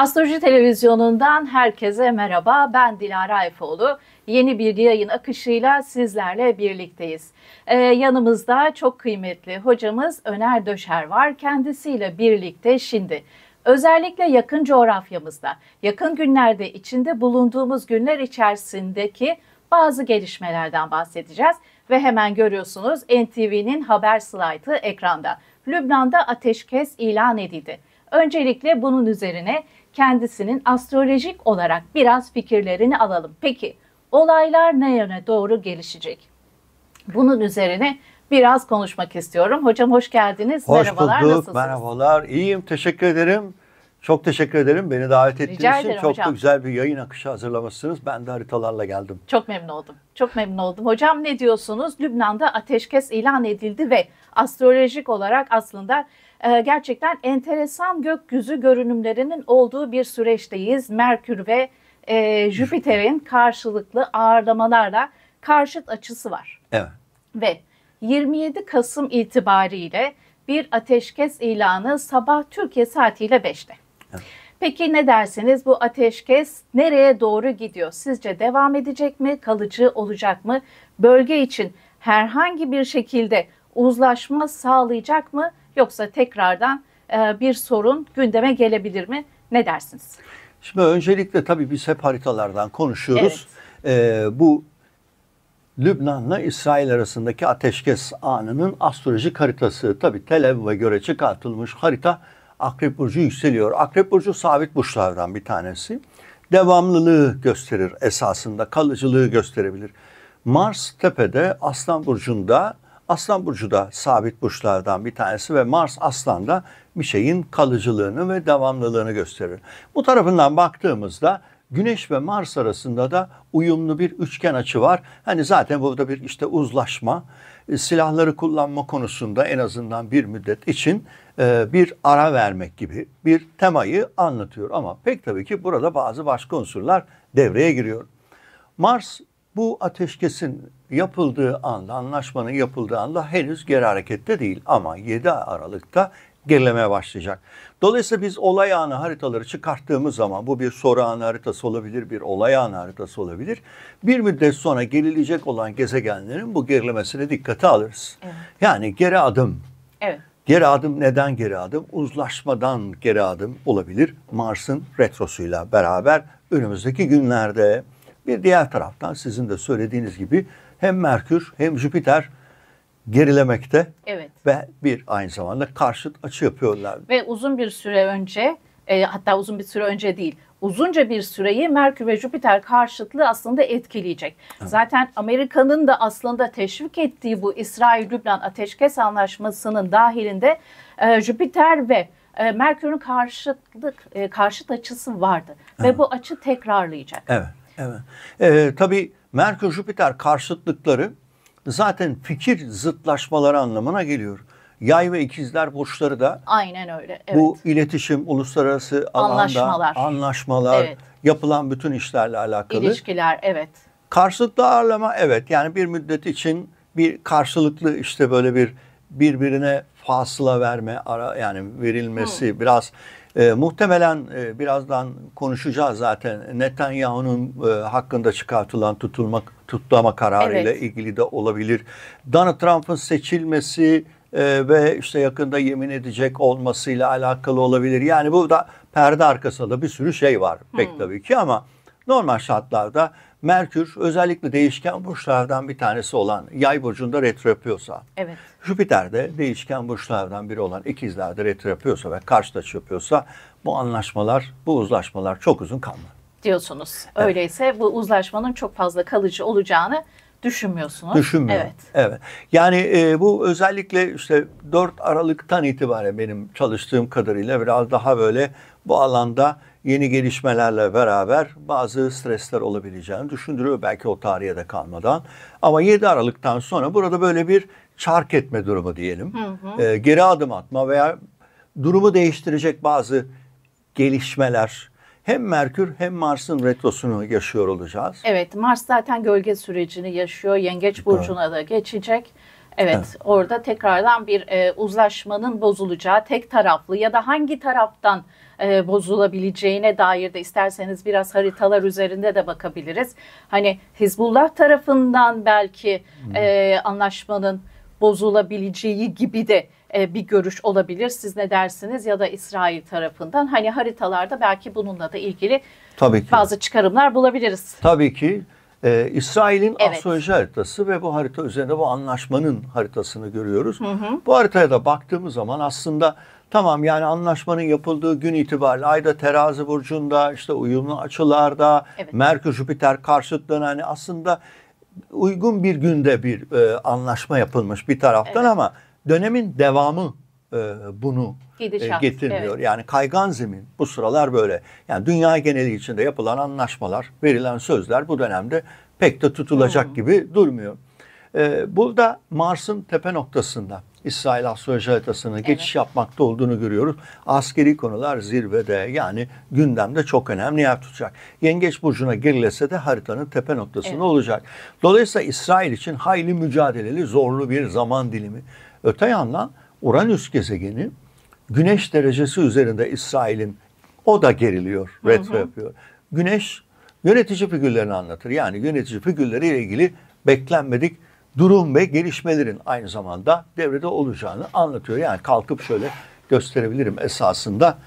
Astroloji Televizyonu'ndan herkese merhaba. Ben Dilara Ayfoğlu. Yeni bir yayın akışıyla sizlerle birlikteyiz. Ee, yanımızda çok kıymetli hocamız Öner Döşer var. Kendisiyle birlikte şimdi özellikle yakın coğrafyamızda, yakın günlerde içinde bulunduğumuz günler içerisindeki bazı gelişmelerden bahsedeceğiz. Ve hemen görüyorsunuz NTV'nin haber slaytı ekranda. Lübnan'da ateşkes ilan edildi. Öncelikle bunun üzerine kendisinin astrolojik olarak biraz fikirlerini alalım. Peki olaylar ne yöne doğru gelişecek? Bunun üzerine biraz konuşmak istiyorum. Hocam hoş geldiniz. Hoş merhabalar. Bulduk, nasılsınız? Merhabalar. İyiyim. Teşekkür ederim. Çok teşekkür ederim beni davet ettiğiniz için. Çok hocam. da güzel bir yayın akışı hazırlamışsınız. Ben de haritalarla geldim. Çok memnun oldum. Çok memnun oldum. Hocam ne diyorsunuz? Lübnan'da ateşkes ilan edildi ve astrolojik olarak aslında ee, gerçekten enteresan gökyüzü görünümlerinin olduğu bir süreçteyiz. Merkür ve e, Jüpiter'in karşılıklı ağırlamalarla karşıt açısı var. Evet. Ve 27 Kasım itibariyle bir ateşkes ilanı sabah Türkiye saatiyle 5'te. Evet. Peki ne dersiniz bu ateşkes nereye doğru gidiyor? Sizce devam edecek mi? Kalıcı olacak mı? Bölge için herhangi bir şekilde uzlaşma sağlayacak mı? Yoksa tekrardan e, bir sorun gündeme gelebilir mi? Ne dersiniz? Şimdi öncelikle tabii biz hep haritalardan konuşuyoruz. Evet. E, bu Lübnan'la İsrail arasındaki ateşkes anının astrolojik haritası. tabii Tel Aviv'e göre çıkartılmış harita Akrep Burcu yükseliyor. Akrep Burcu sabit burçlardan bir tanesi. Devamlılığı gösterir esasında, kalıcılığı gösterebilir. Mars tepede Aslan Burcu'nda Aslan burcu da sabit burçlardan bir tanesi ve Mars aslan da bir şeyin kalıcılığını ve devamlılığını gösterir. Bu tarafından baktığımızda Güneş ve Mars arasında da uyumlu bir üçgen açı var. Hani zaten burada bir işte uzlaşma, e, silahları kullanma konusunda en azından bir müddet için e, bir ara vermek gibi bir temayı anlatıyor. Ama pek tabii ki burada bazı başka unsurlar devreye giriyor. Mars bu ateşkesin yapıldığı anda, anlaşmanın yapıldığı anda henüz geri harekette değil ama 7 Aralık'ta gerilemeye başlayacak. Dolayısıyla biz olay anı haritaları çıkarttığımız zaman bu bir soru anı haritası olabilir, bir olay anı haritası olabilir. Bir müddet sonra gerilecek olan gezegenlerin bu gerilemesine dikkate alırız. Evet. Yani geri adım. Evet. Geri adım neden geri adım? Uzlaşmadan geri adım olabilir. Mars'ın retrosuyla beraber önümüzdeki günlerde. Bir diğer taraftan sizin de söylediğiniz gibi hem Merkür hem Jüpiter gerilemekte evet. ve bir aynı zamanda karşıt açı yapıyorlar. Ve uzun bir süre önce e, hatta uzun bir süre önce değil uzunca bir süreyi Merkür ve Jüpiter karşıtlığı aslında etkileyecek. Evet. Zaten Amerika'nın da aslında teşvik ettiği bu İsrail-Lübnan ateşkes anlaşmasının dahilinde e, Jüpiter ve e, Merkür'ün karşıtlık e, karşıt açısı vardı evet. ve bu açı tekrarlayacak. Evet. Evet. Ee, tabii Merkür-Jüpiter karşıtlıkları zaten fikir zıtlaşmaları anlamına geliyor. Yay ve ikizler burçları da aynen öyle. Evet. Bu iletişim, uluslararası alanda anlaşmalar, anlaşmalar evet. yapılan bütün işlerle alakalı. İlişkiler, evet. Karşılıklı ağırlama evet. Yani bir müddet için bir karşılıklı işte böyle bir birbirine fasıla verme ara yani verilmesi Hı. biraz e, muhtemelen e, birazdan konuşacağız zaten Netanyahu'nun e, hakkında çıkartılan tutulma tutuklama kararı evet. ile ilgili de olabilir. Donald Trump'ın seçilmesi e, ve işte yakında yemin edecek olmasıyla alakalı olabilir. Yani burada perde arkasında bir sürü şey var pek hmm. tabii ki ama normal şartlarda Merkür özellikle değişken burçlardan bir tanesi olan yay burcunda retro yapıyorsa, evet. Jüpiter de değişken burçlardan biri olan ikizlerde retro yapıyorsa ve karşıtaç yapıyorsa bu anlaşmalar, bu uzlaşmalar çok uzun kalmaz diyorsunuz. Evet. Öyleyse bu uzlaşmanın çok fazla kalıcı olacağını Düşünmüyorsunuz. Düşünmüyorum. Evet. evet. Yani e, bu özellikle işte 4 Aralık'tan itibaren benim çalıştığım kadarıyla biraz daha böyle bu alanda yeni gelişmelerle beraber bazı stresler olabileceğini düşündürüyor belki o tarihe de kalmadan. Ama 7 Aralık'tan sonra burada böyle bir çark etme durumu diyelim. Hı hı. E, geri adım atma veya durumu değiştirecek bazı gelişmeler, hem Merkür hem Mars'ın retrosunu yaşıyor olacağız. Evet Mars zaten gölge sürecini yaşıyor. Yengeç burcuna da geçecek. Evet, evet orada tekrardan bir e, uzlaşmanın bozulacağı tek taraflı ya da hangi taraftan e, bozulabileceğine dair de isterseniz biraz haritalar üzerinde de bakabiliriz. Hani Hizbullah tarafından belki e, anlaşmanın bozulabileceği gibi de e, bir görüş olabilir. Siz ne dersiniz ya da İsrail tarafından hani haritalarda belki bununla da ilgili Tabii ki. bazı çıkarımlar bulabiliriz. Tabii ki. Ee, İsrail'in evet. astroloji haritası ve bu harita üzerinde bu anlaşmanın haritasını görüyoruz. Hı hı. Bu haritaya da baktığımız zaman aslında tamam yani anlaşmanın yapıldığı gün itibariyle ayda terazi burcunda işte uyumlu açılarda evet. Merkür Jüpiter karşıtlığına hani aslında uygun bir günde bir e, anlaşma yapılmış bir taraftan evet. ama dönemin devamı e, bunu e, Gidişat, getirmiyor. Evet. Yani kaygan zemin bu sıralar böyle. Yani dünya geneli içinde yapılan anlaşmalar, verilen sözler bu dönemde pek de tutulacak hmm. gibi durmuyor. E, burada Mars'ın tepe noktasında İsrail astroloji haritasına evet. geçiş yapmakta olduğunu görüyoruz. Askeri konular zirvede yani gündemde çok önemli yer tutacak. Yengeç burcuna girilese de haritanın tepe noktasında evet. olacak. Dolayısıyla İsrail için hayli mücadeleli zorlu bir zaman dilimi. Öte yandan Uranüs gezegeni güneş derecesi üzerinde İsrail'in o da geriliyor, retro yapıyor. Güneş yönetici figürlerini anlatır. Yani yönetici figürleriyle ilgili beklenmedik durum ve gelişmelerin aynı zamanda devrede olacağını anlatıyor. Yani kalkıp şöyle gösterebilirim esasında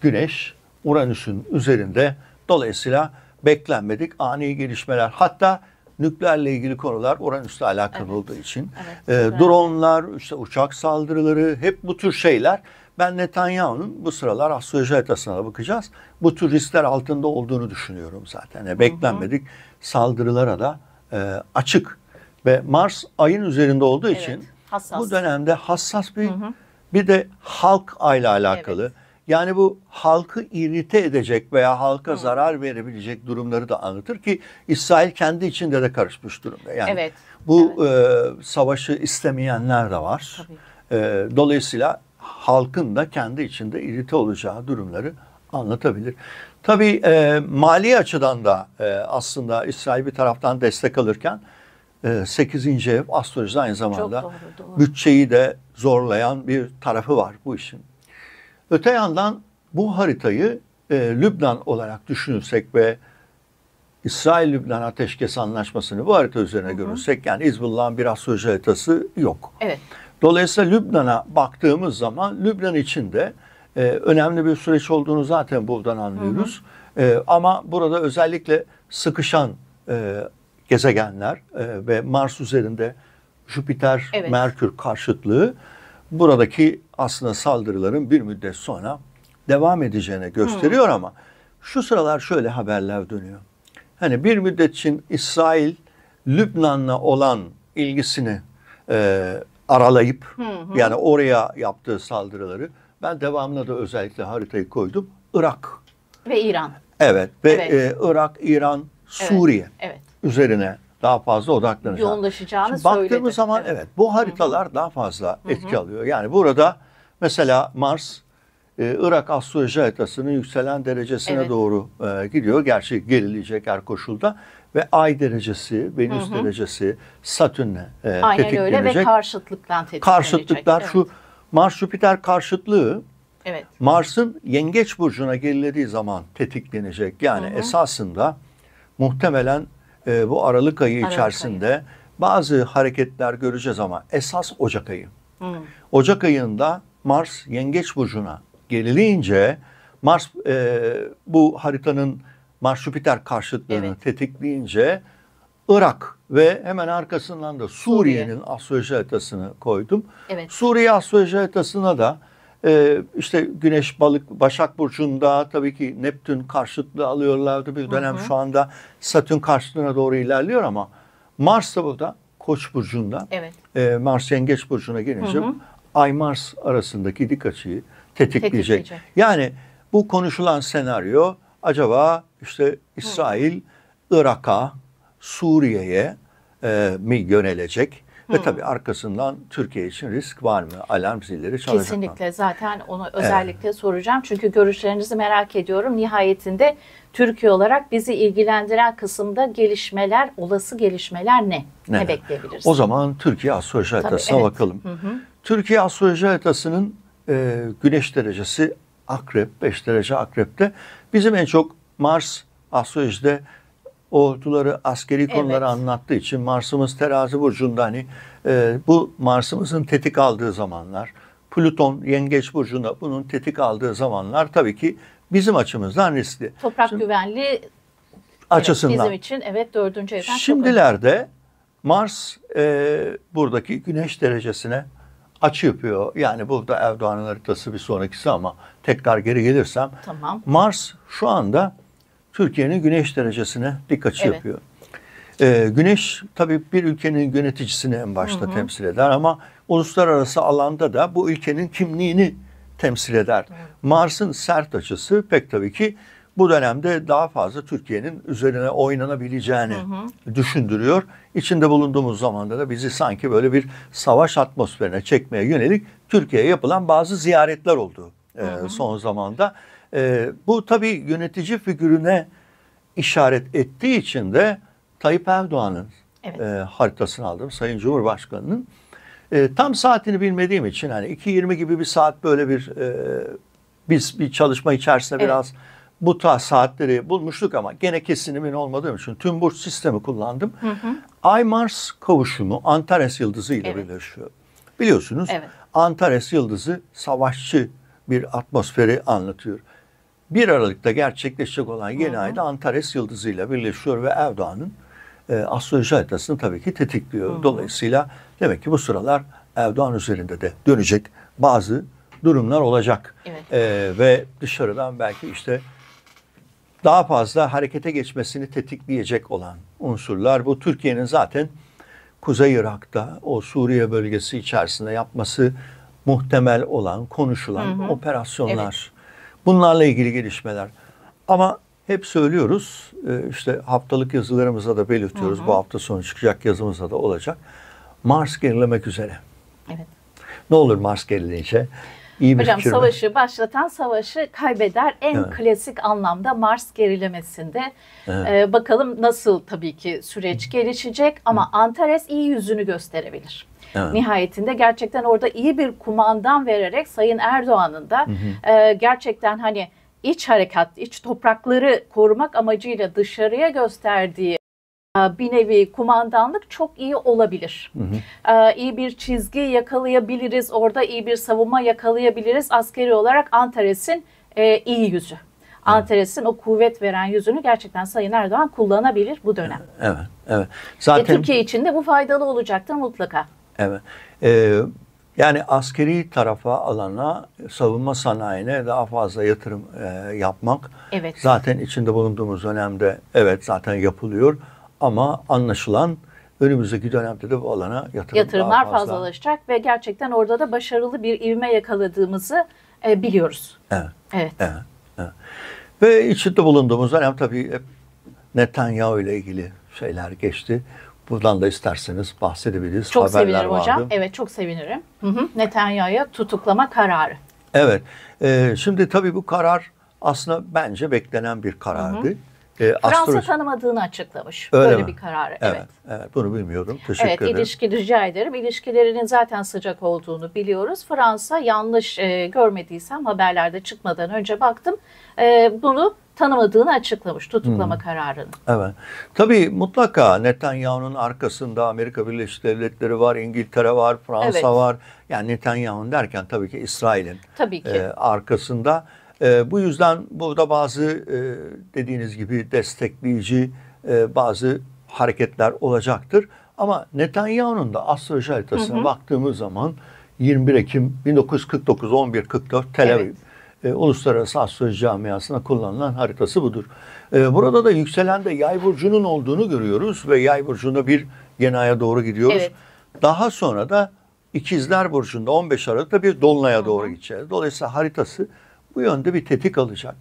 Güneş Uranüs'ün üzerinde dolayısıyla beklenmedik ani gelişmeler hatta nükleerle ilgili konular Uranüs'le alakalı evet. olduğu için evet, e, dronlar işte uçak saldırıları hep bu tür şeyler ben Netanyahu'nun bu sıralar astroloji haritasına bakacağız. Bu tür riskler altında olduğunu düşünüyorum zaten. Yani beklenmedik hı hı. saldırılara da e, açık. Ve Mars ayın üzerinde olduğu evet, için hassas. bu dönemde hassas bir hı hı. bir de halk ayla alakalı. Evet. Yani bu halkı irite edecek veya halka Hı. zarar verebilecek durumları da anlatır ki İsrail kendi içinde de karışmış durumda. Yani evet. bu evet. E, savaşı istemeyenler de var. Tabii. E, dolayısıyla halkın da kendi içinde irite olacağı durumları anlatabilir. Tabii e, mali açıdan da e, aslında İsrail bir taraftan destek alırken 8. Ee, ev astrolojide aynı zamanda doğru, doğru. bütçeyi de zorlayan bir tarafı var bu işin. Öte yandan bu haritayı e, Lübnan olarak düşünürsek ve İsrail-Lübnan Ateşkes Anlaşması'nı bu harita üzerine görürsek yani İzbullah'ın bir astroloji haritası yok. Evet. Dolayısıyla Lübnan'a baktığımız zaman Lübnan için de e, önemli bir süreç olduğunu zaten buradan anlıyoruz. Hı hı. E, ama burada özellikle sıkışan e, gezegenler e, ve Mars üzerinde Jüpiter, evet. Merkür karşıtlığı buradaki aslında saldırıların bir müddet sonra devam edeceğini gösteriyor hmm. ama şu sıralar şöyle haberler dönüyor. Hani bir müddet için İsrail Lübnan'la olan ilgisini e, aralayıp hı hı. yani oraya yaptığı saldırıları ben devamına da özellikle haritayı koydum. Irak ve İran. Evet ve evet. E, Irak, İran, Suriye. Evet. evet üzerine daha fazla odaklanacağım. Yoğunlaşacağını Şimdi baktığımız zaman evet, evet bu haritalar Hı-hı. daha fazla etki Hı-hı. alıyor. Yani burada mesela Mars e, Irak astroloji haritasının yükselen derecesine evet. doğru e, gidiyor. Gerçi gerilecek her koşulda ve ay derecesi, Venüs hı hı. derecesi, Satürn'le e, tetiklenecek. Aynen öyle ve karşıtlıktan tetiklenecek. Karşıtlıklar evet. şu Mars Jüpiter karşıtlığı Evet. Mars'ın Yengeç burcuna gerilediği zaman tetiklenecek. Yani hı hı. esasında muhtemelen e, bu Aralık ayı Aralık içerisinde ayı. bazı hareketler göreceğiz ama esas Ocak ayı. Hı. Hmm. Ocak ayında Mars Yengeç Burcu'na gelince Mars e, bu haritanın Mars-Jüpiter karşıtlığını evet. tetikleyince Irak ve hemen arkasından da Suriye'nin Suriye. astroloji haritasını koydum. Evet. Suriye astroloji haritasına da ee, işte Güneş Balık Başak Burcu'nda tabii ki Neptün karşıtlığı alıyorlardı bir dönem hı hı. şu anda Satürn karşıtlığına doğru ilerliyor ama Mars da burada Koç Burcu'nda evet. e, Mars Yengeç Burcu'na gelince hı hı. Ay Mars arasındaki dik açıyı tetikleyecek. tetikleyecek. Yani bu konuşulan senaryo acaba işte İsrail Irak'a Suriye'ye e, mi yönelecek? Ve tabii arkasından Türkiye için risk var mı? Alarm zilleri çalacak Kesinlikle mı? zaten onu özellikle evet. soracağım. Çünkü görüşlerinizi merak ediyorum. Nihayetinde Türkiye olarak bizi ilgilendiren kısımda gelişmeler, olası gelişmeler ne? Ne, ne bekleyebiliriz? O zaman Türkiye astroloji haritasına evet. bakalım. Hı hı. Türkiye astroloji haritasının e, güneş derecesi akrep, 5 derece akrepte. Bizim en çok Mars astrolojide ortuları askeri konuları evet. anlattığı için Mars'ımız terazi burcunda hani e, bu Mars'ımızın tetik aldığı zamanlar Plüton yengeç burcunda bunun tetik aldığı zamanlar tabii ki bizim açımızdan riskli. Toprak Şimdi, güvenli açısından. Evet, bizim için evet dördüncü evden. Şimdilerde Mars e, buradaki güneş derecesine açı yapıyor. Yani burada Erdoğan'ın haritası bir sonrakisi ama tekrar geri gelirsem. Tamam. Mars şu anda Türkiye'nin güneş derecesine dikkat evet. yapıyor. Ee, güneş tabii bir ülkenin yöneticisini en başta hı hı. temsil eder ama uluslararası alanda da bu ülkenin kimliğini temsil eder. Mars'ın sert açısı pek tabii ki bu dönemde daha fazla Türkiye'nin üzerine oynanabileceğini hı hı. düşündürüyor. İçinde bulunduğumuz zamanda da bizi sanki böyle bir savaş atmosferine çekmeye yönelik Türkiye'ye yapılan bazı ziyaretler oldu e, hı hı. E, son zamanda. E, bu tabii yönetici figürüne işaret ettiği için de Tayyip Erdoğan'ın evet. e, haritasını aldım. Sayın Cumhurbaşkanı'nın. E, tam saatini bilmediğim için hani 2.20 gibi bir saat böyle bir e, biz bir çalışma içerisinde evet. biraz bu tarz saatleri bulmuştuk ama gene kesin emin olmadığım için tüm burç sistemi kullandım. Hı hı. Ay-Mars kavuşumu Antares yıldızı ile evet. birleşiyor. Biliyorsunuz evet. Antares yıldızı savaşçı bir atmosferi anlatıyor. 1 Aralık'ta gerçekleşecek olan yeni Hı-hı. ayda Antares yıldızıyla birleşiyor ve Erdoğan'ın e, astroloji haritasını tabii ki tetikliyor. Hı-hı. Dolayısıyla demek ki bu sıralar Erdoğan üzerinde de dönecek bazı durumlar olacak. Evet. E, ve dışarıdan belki işte daha fazla harekete geçmesini tetikleyecek olan unsurlar bu. Türkiye'nin zaten Kuzey Irak'ta o Suriye bölgesi içerisinde yapması muhtemel olan konuşulan hı hı. operasyonlar. Bunlarla ilgili gelişmeler. Ama hep söylüyoruz e, işte haftalık yazılarımıza da belirtiyoruz. Hı hı. Bu hafta sonu çıkacak yazımıza da olacak. Mars gerilemek üzere. Evet. Ne olur Mars gerileyince İyi bir Hocam fikir savaşı mi? başlatan savaşı kaybeder en evet. klasik anlamda Mars gerilemesinde. Evet. Ee, bakalım nasıl tabii ki süreç gelişecek ama Antares iyi yüzünü gösterebilir. Evet. Nihayetinde gerçekten orada iyi bir kumandan vererek Sayın Erdoğan'ın da E, gerçekten hani iç harekat, iç toprakları korumak amacıyla dışarıya gösterdiği ee, bir nevi kumandanlık çok iyi olabilir. Hı hı. Ee, iyi bir çizgi yakalayabiliriz, orada iyi bir savunma yakalayabiliriz. Askeri olarak Antares'in e, iyi yüzü. Antares'in o kuvvet veren yüzünü gerçekten Sayın Erdoğan kullanabilir bu dönem. Evet, evet. Zaten e, Türkiye için de bu faydalı olacaktır mutlaka. Evet. Ee, yani askeri tarafa alana, savunma sanayine daha fazla yatırım e, yapmak evet. zaten içinde bulunduğumuz dönemde evet zaten yapılıyor. Ama anlaşılan önümüzdeki dönemde de bu alana yatırım yatırımlar fazla. fazlalaşacak ve gerçekten orada da başarılı bir ivme yakaladığımızı e, biliyoruz. Evet. Evet. evet. Ve içinde bulunduğumuz dönem tabii hep Netanyahu ile ilgili şeyler geçti. Buradan da isterseniz bahsedebiliriz. Çok Haberler sevinirim vardı. hocam. Evet çok sevinirim. Netanyahu'ya tutuklama kararı. Evet. E, şimdi tabii bu karar aslında bence beklenen bir karardı. Hı hı. E, Fransa astroloji... tanımadığını açıklamış. Öyle Böyle mi? bir kararı. Evet, evet. evet. Bunu bilmiyorum. Teşekkür evet, ederim. Evet ilişki rica ederim. İlişkilerinin zaten sıcak olduğunu biliyoruz. Fransa yanlış e, görmediysem haberlerde çıkmadan önce baktım. E, bunu tanımadığını açıklamış tutuklama hmm. kararını. Evet. Tabii mutlaka Netanyahu'nun arkasında Amerika Birleşik Devletleri var, İngiltere var, Fransa evet. var. Yani Netanyahu derken tabii ki İsrail'in tabii ki. E, arkasında. E, bu yüzden burada bazı e, dediğiniz gibi destekleyici e, bazı hareketler olacaktır. Ama Netanyahu'nun da astroloji haritasına hı hı. baktığımız zaman 21 Ekim 1949 11.44 Tel Aviv. Evet. E, Uluslararası Astroloji Camiası'na kullanılan haritası budur. E, burada da yükselen de yay burcunun olduğunu görüyoruz ve yay burcunda bir genaya doğru gidiyoruz. Evet. Daha sonra da ikizler Burcu'nda 15 Aralık'ta bir Dolunay'a doğru gideceğiz. Dolayısıyla haritası bu yönde bir tetik alacak.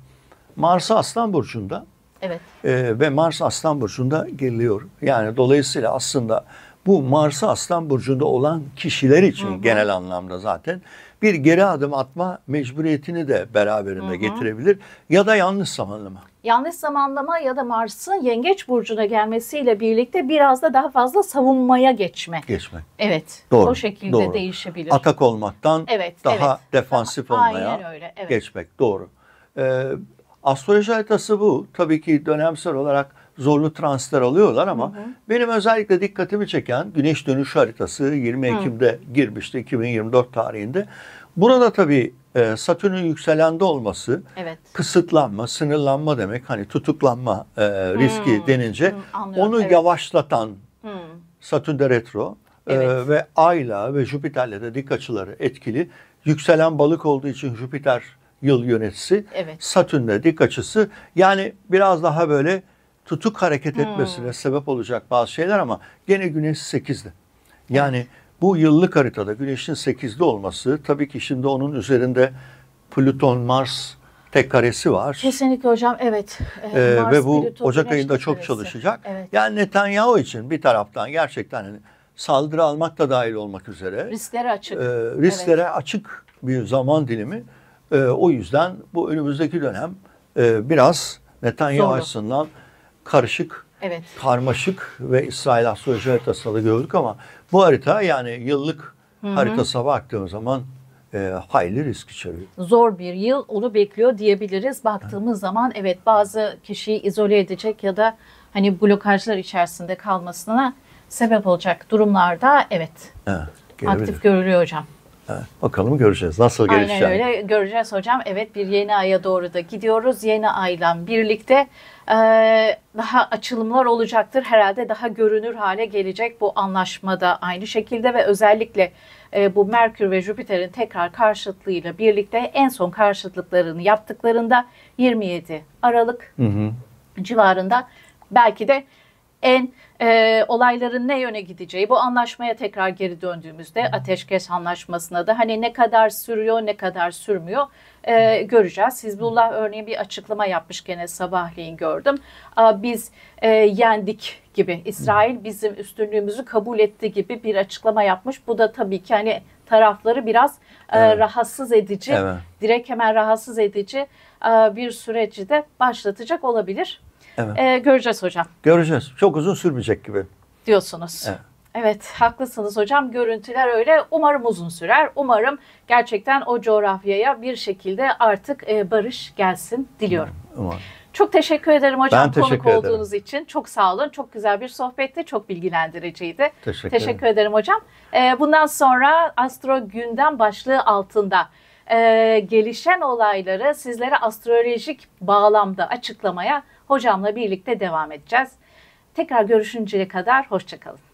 Mars Aslan Burcu'nda evet. e, ve Mars Aslan Burcu'nda giriliyor. Yani dolayısıyla aslında bu Mars Aslan Burcu'nda olan kişiler için hı hı. genel anlamda zaten bir geri adım atma mecburiyetini de beraberinde hı hı. getirebilir ya da yanlış zamanlama. Yanlış zamanlama ya da Mars'ın Yengeç burcuna gelmesiyle birlikte biraz da daha fazla savunmaya geçme. Geçme. Evet. Doğru. O şekilde doğru. değişebilir. Atak olmaktan evet, daha evet. defansif daha, olmaya aynen öyle, evet. geçmek. Doğru. Ee, astroloji haritası bu. Tabii ki dönemsel olarak zorlu transfer alıyorlar ama hı hı. benim özellikle dikkatimi çeken güneş dönüşü haritası 20 Ekim'de hı. girmişti 2024 tarihinde. Burada tabii e, Satürn'ün yükselende olması evet. kısıtlanma, sınırlanma demek hani tutuklanma e, riski hmm. denince hmm, onu evet. yavaşlatan hmm. Satürn'de retro e, evet. e, ve Ay'la ve Jüpiter'le de dik açıları etkili. Yükselen balık olduğu için Jüpiter yıl yöneticisi, evet. Satürn'de dik açısı yani biraz daha böyle tutuk hareket hmm. etmesine sebep olacak bazı şeyler ama gene güneş 8'de. Yani bu yıllık haritada güneşin 8'de olması tabii ki şimdi onun üzerinde Plüton, Mars tek karesi var. Kesinlikle hocam evet. Ee, ee Mars, ve bu Plüton, Ocak ayında çok karesi. çalışacak. Evet. Yani Netanyahu için bir taraftan gerçekten hani saldırı almak da dahil olmak üzere. Risklere açık. E, risklere evet. açık bir zaman dilimi. E, o yüzden bu önümüzdeki dönem e, biraz Netanyahu açısından karışık, evet. karmaşık ve İsrail astroloji haritasında da gördük ama bu harita yani yıllık Hı-hı. haritasına baktığımız zaman e, hayli risk içeriyor. Zor bir yıl onu bekliyor diyebiliriz. Baktığımız Hı. zaman evet bazı kişiyi izole edecek ya da hani blokajlar içerisinde kalmasına sebep olacak durumlarda evet, evet aktif görülüyor hocam bakalım göreceğiz. Nasıl gelişecek? Aynen öyle göreceğiz hocam. Evet bir yeni aya doğru da gidiyoruz. Yeni ayla birlikte e, daha açılımlar olacaktır. Herhalde daha görünür hale gelecek bu anlaşmada aynı şekilde ve özellikle e, bu Merkür ve Jüpiter'in tekrar karşıtlığıyla birlikte en son karşıtlıklarını yaptıklarında 27 Aralık hı hı. civarında belki de en e, olayların ne yöne gideceği bu anlaşmaya tekrar geri döndüğümüzde ateşkes anlaşmasına da hani ne kadar sürüyor ne kadar sürmüyor e, göreceğiz. Hizbullah örneğin bir açıklama yapmış gene sabahleyin gördüm. A, biz e, yendik gibi İsrail bizim üstünlüğümüzü kabul etti gibi bir açıklama yapmış. Bu da tabii ki hani tarafları biraz e, evet. e, rahatsız edici, evet. direkt hemen rahatsız edici e, bir süreci de başlatacak olabilir. Evet. E, göreceğiz hocam. Göreceğiz. Çok uzun sürmeyecek gibi. Diyorsunuz. Evet. Evet haklısınız hocam görüntüler öyle umarım uzun sürer umarım gerçekten o coğrafyaya bir şekilde artık e, barış gelsin diliyorum. Umarım. Çok teşekkür ederim hocam ben teşekkür konuk ederim. olduğunuz için. Çok sağ olun. Çok güzel bir sohbetti. Çok bilgilendiriciydi. Teşekkür, teşekkür ederim. ederim hocam. Ee, bundan sonra Astro Gündem başlığı altında e, gelişen olayları sizlere astrolojik bağlamda açıklamaya hocamla birlikte devam edeceğiz. Tekrar görüşünceye kadar hoşçakalın.